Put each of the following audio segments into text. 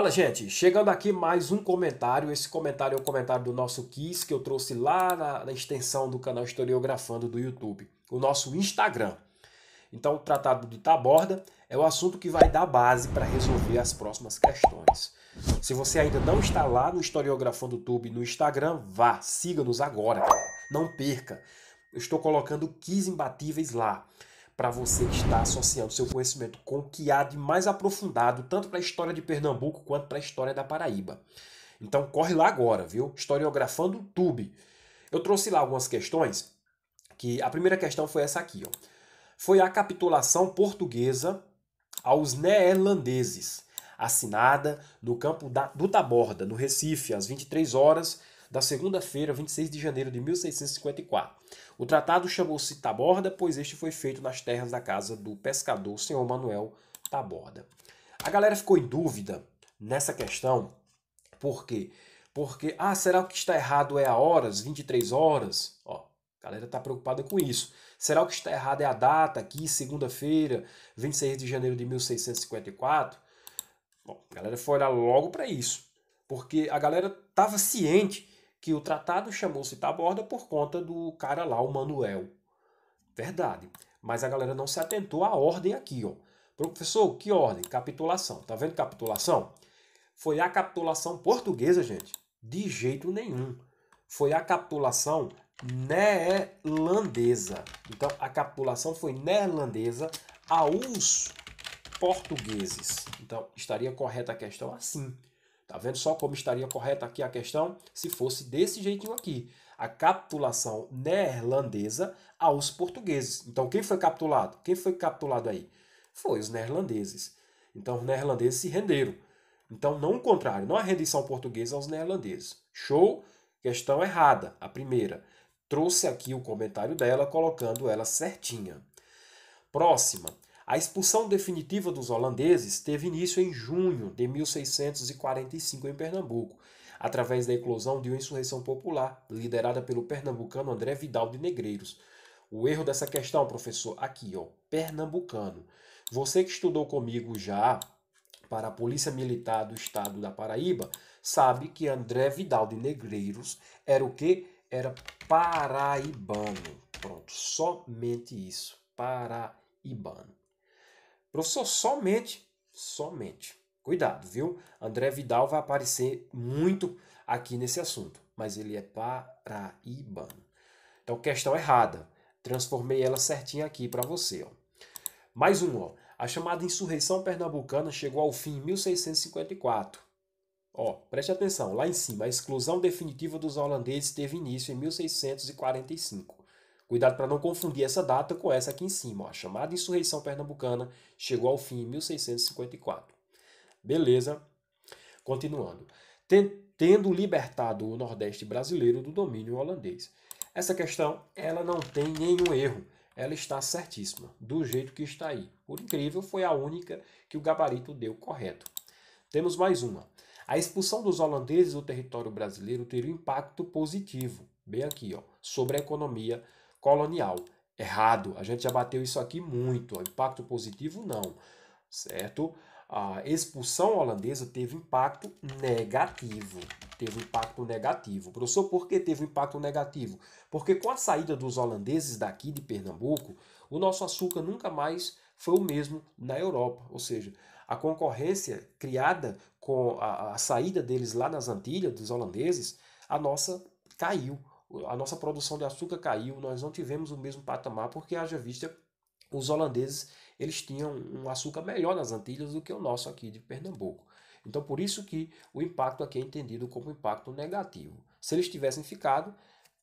Fala, gente. Chegando aqui mais um comentário. Esse comentário é o um comentário do nosso Kiss que eu trouxe lá na, na, extensão do canal Historiografando do YouTube, o nosso Instagram. Então, o Tratado de Taborda é o assunto que vai dar base para resolver as próximas questões. Se você ainda não está lá no Historiografando do YouTube no Instagram, vá, siga-nos agora, cara. Não perca. Eu estou colocando 15 imbatíveis lá para você estar associando seu conhecimento com o que há de mais aprofundado, tanto para a história de Pernambuco quanto para a história da Paraíba. Então corre lá agora, viu? Historiografando o Tube. Eu trouxe lá algumas questões, que a primeira questão foi essa aqui, ó. Foi a capitulação portuguesa aos neerlandeses, assinada no campo da, do Taborda, no Recife, às 23 horas da segunda-feira, 26 de janeiro de 1654. O tratado chamou-se Taborda, pois este foi feito nas terras da casa do pescador senhor Manuel Taborda. A galera ficou em dúvida nessa questão, por quê? Porque, ah, será que está errado é a horas, 23 horas? Ó, a galera está preocupada com isso. Será que está errado é a data aqui, segunda-feira, 26 de janeiro de 1654? Bom, a galera foi olhar logo para isso, porque a galera estava ciente que o tratado chamou-se Taborda por conta do cara lá, o Manuel. Verdade. Mas a galera não se atentou à ordem aqui, ó. Professor, que ordem? Capitulação. Tá vendo capitulação? Foi a capitulação portuguesa, gente. De jeito nenhum. Foi a capitulação neerlandesa. Então, a capitulação foi neerlandesa aos portugueses. Então, estaria correta a questão assim. Tá vendo só como estaria correta aqui a questão? Se fosse desse jeitinho aqui. A capitulação neerlandesa aos portugueses. Então, quem foi capitulado? Quem foi capitulado aí? Foi os neerlandeses. Então, os neerlandeses se renderam. Então, não o contrário, não a rendição portuguesa aos neerlandeses. Show? Questão errada, a primeira. Trouxe aqui o comentário dela, colocando ela certinha. Próxima. A expulsão definitiva dos holandeses teve início em junho de 1645 em Pernambuco, através da eclosão de uma insurreição popular liderada pelo pernambucano André Vidal de Negreiros. O erro dessa questão, professor, aqui, ó, pernambucano. Você que estudou comigo já para a Polícia Militar do Estado da Paraíba, sabe que André Vidal de Negreiros era o que? Era paraibano. Pronto, somente isso, paraibano. Professor, somente, somente. Cuidado, viu? André Vidal vai aparecer muito aqui nesse assunto, mas ele é paraibano. Então, questão errada. Transformei ela certinha aqui para você. Ó. Mais um, ó. A chamada insurreição pernambucana chegou ao fim em 1654. Ó, preste atenção, lá em cima, a exclusão definitiva dos holandeses teve início em 1645. Cuidado para não confundir essa data com essa aqui em cima. Ó. A chamada insurreição pernambucana chegou ao fim em 1654. Beleza? Continuando. Tendo libertado o Nordeste brasileiro do domínio holandês. Essa questão ela não tem nenhum erro. Ela está certíssima, do jeito que está aí. Por incrível, foi a única que o gabarito deu correto. Temos mais uma. A expulsão dos holandeses do território brasileiro teve um impacto positivo, bem aqui, ó, sobre a economia colonial. Errado, a gente já bateu isso aqui muito. Impacto positivo, não, certo? A expulsão holandesa teve impacto negativo. Teve impacto negativo. Professor, por que teve impacto negativo? Porque com a saída dos holandeses daqui de Pernambuco, o nosso açúcar nunca mais foi o mesmo na Europa. Ou seja, a concorrência criada com a, a saída deles lá nas Antilhas, dos holandeses, a nossa caiu a nossa produção de açúcar caiu, nós não tivemos o mesmo patamar, porque haja vista os holandeses eles tinham um açúcar melhor nas Antilhas do que o nosso aqui de Pernambuco. Então, por isso que o impacto aqui é entendido como impacto negativo. Se eles tivessem ficado,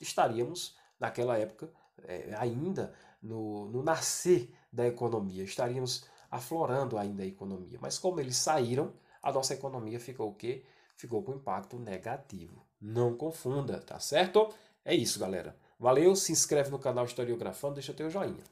estaríamos, naquela época, é, ainda no, no nascer da economia, estaríamos aflorando ainda a economia. Mas como eles saíram, a nossa economia ficou o quê? Ficou com impacto negativo. Não confunda, tá certo? É isso, galera. Valeu, se inscreve no canal Historiografando, deixa teu joinha.